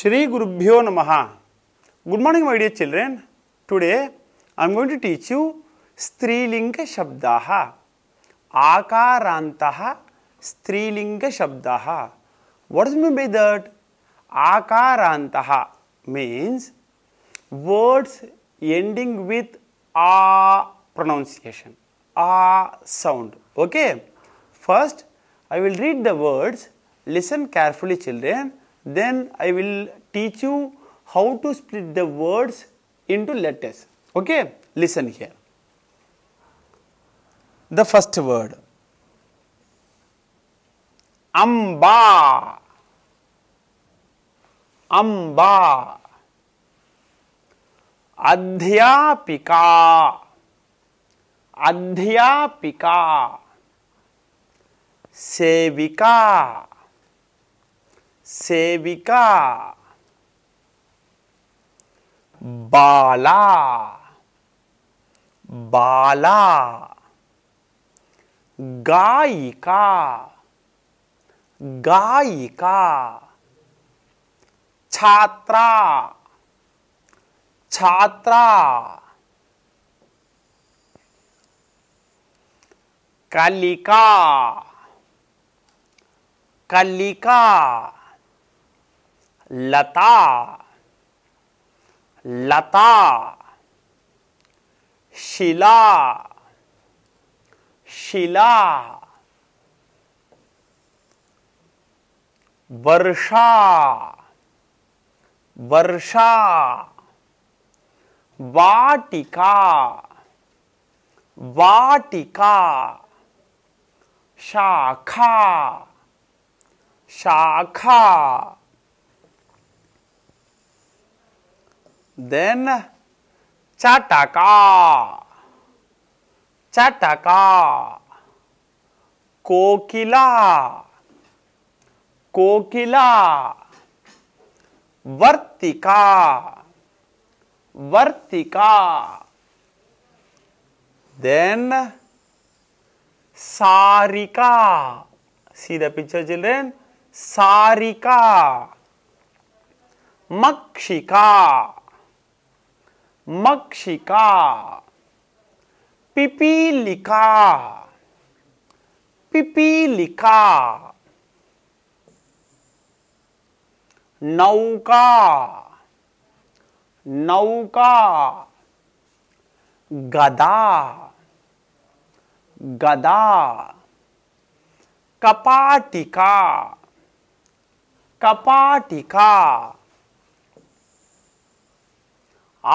Shri Gurubhyo Namaha. Good morning, my dear children. Today I am going to teach you Strilinga Shabdaha. Akarantaha Strilinga Shabdaha. What does mean by that? Akarantaha means words ending with a pronunciation, a sound. Okay. First, I will read the words. Listen carefully, children. then I will teach you how to split the words into letters. Okay, listen here. The first word Amba. Amba. Adhyapika. Adhyapika. Sevika. सेविका बाला बाला गायिका गायिका छात्रा छात्रा कलिका कलिका लता लता शिला शिला वर्षा वर्षा वाटिका वाटिका शाखा शाखा देन चाटका चाटका कोकिला कोकिला वर्तिका वर्तिका देन सारिका सीधा पिक्चर चिल्ड्रेन सारिका मक्षिका मक्षिका पिपीलिका पिपीलिका नौका नौका गदा गदा कपाटिका कपाटिका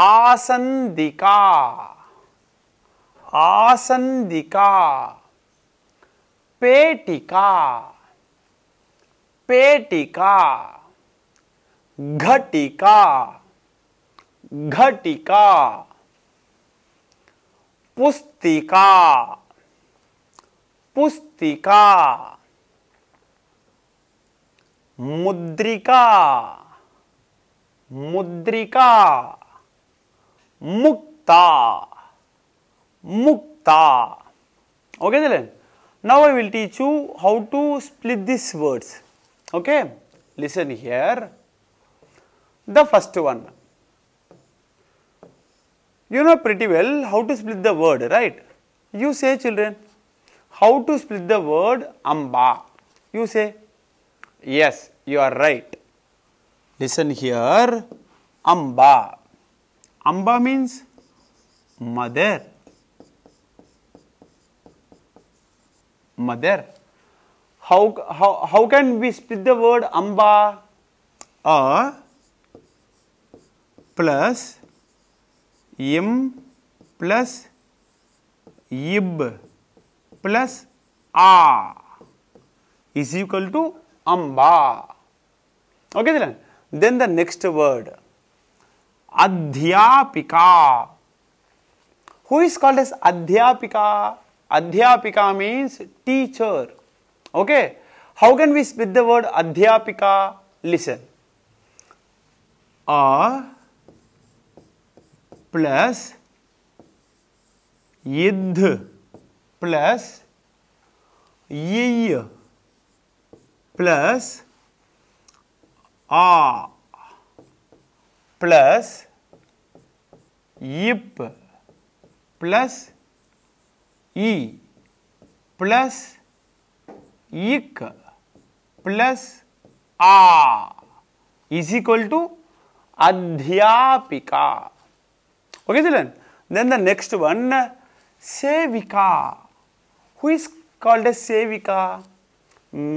आसंदिका आसंदिका पेटिका पेटिका घटिका घटिका पुस्तिका पुस्तिका मुद्रिका मुद्रिका Mukta. Mukta. Okay, children. Now I will teach you how to split these words. Okay. Listen here. The first one. You know pretty well how to split the word, right? You say, children, how to split the word amba? You say, yes, you are right. Listen here, amba. Amba means mother. Mother. How, how, how can we split the word Amba A plus M plus Ib plus A is equal to Amba. Okay, then the next word. Adhyapika. Who is called as Adhyapika? Adhyapika means teacher. Okay. How can we split the word Adhyapika? Listen. A plus Yidh plus Yiy plus A plus इप plus ई plus इक plus आ is equal to अध्यापिका okay children then the next one sevika who is called a sevika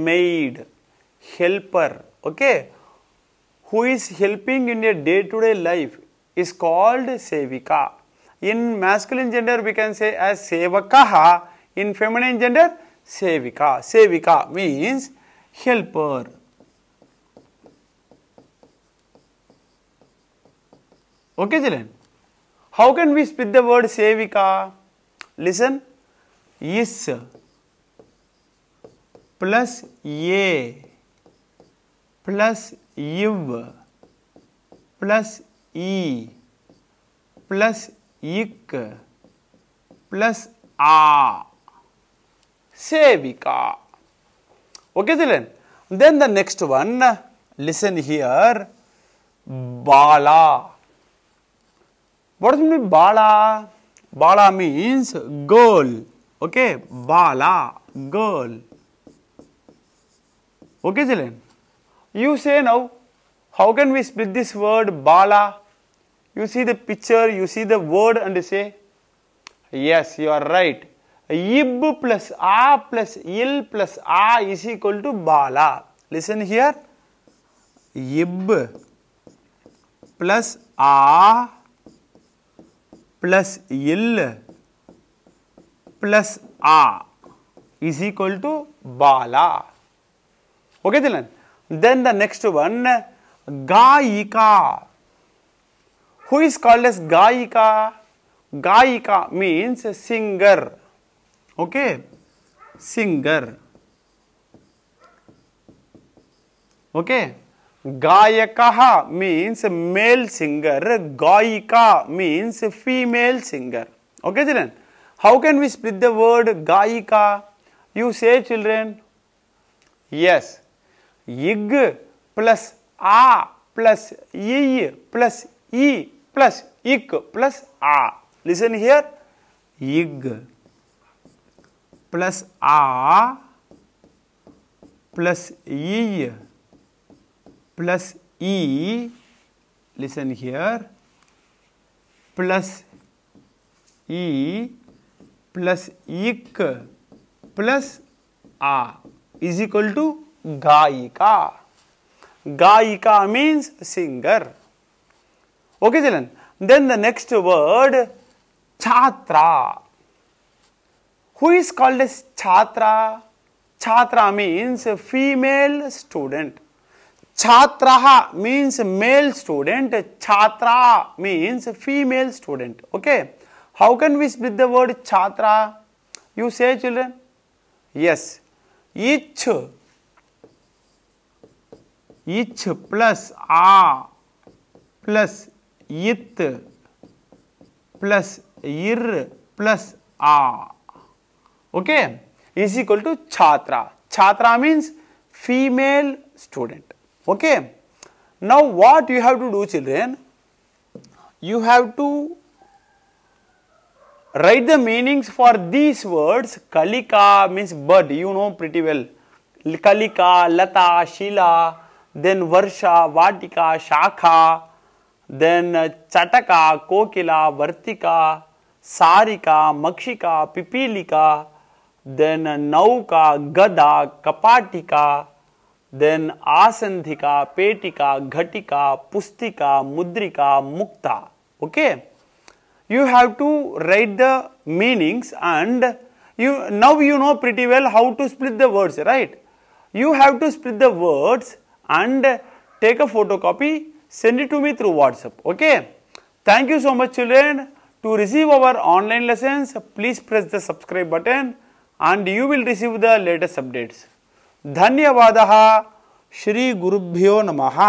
maid helper okay who is helping in a day to day life is called sevika. In masculine gender, we can say as sevakaha. In feminine gender, sevika. Sevika means helper. Okay, children. How can we split the word sevika? Listen, is plus ye plus iv plus E plus ik plus a sevika. Okay, children. Then the next one, listen here. Bala. What does it mean bala? Bala means girl. Okay, bala, girl. Okay, children. You say now, how can we split this word bala you see the picture, you see the word and say, yes, you are right. Ib plus A plus Il plus A is equal to Bala. Listen here. Ib plus A plus Il plus A is equal to Bala. Okay, children. Then the next one, Gaika who is called as Gaika. Gaika means singer. Okay, singer. Okay, Gayakaha means male singer. Gaika means female singer. Okay, children. How can we split the word Gaika? You say, children. Yes. ig plus A plus E plus E plus ik plus a. Listen here. Ig plus a plus e plus e. Listen here. Plus e plus ik plus a is equal to gaika. Gaika means singer. Okay, children. Then the next word, chhatra. Who is called as chhatra? Chhatra means female student. Chhatraha means male student. Chhatra means female student. Okay. How can we split the word chhatra? You say children? Yes. Each. Each plus a plus इत plus इर plus आ okay is equal to chhatra chhatra means female student okay now what you have to do children you have to write the meanings for these words kalika means bird you know pretty well kalika lata shila then वर्षा वाटिका शाखा then चटका कोकिला वर्तिका सारिका मक्षिका पिपीलिका then नौका गदा कपाटिका then आसंधिका पेटिका ghatika pustika mudrika mukta okay you have to write the meanings and you now you know pretty well how to split the words right you have to split the words and take a photo copy send it to me through WhatsApp. Okay. Thank you so much children. To receive our online lessons, please press the subscribe button and you will receive the latest updates. ಧನ್ಯವಾದ ಶ್ರೀ ಗುರುಭ್ಯೋ ನಮಃ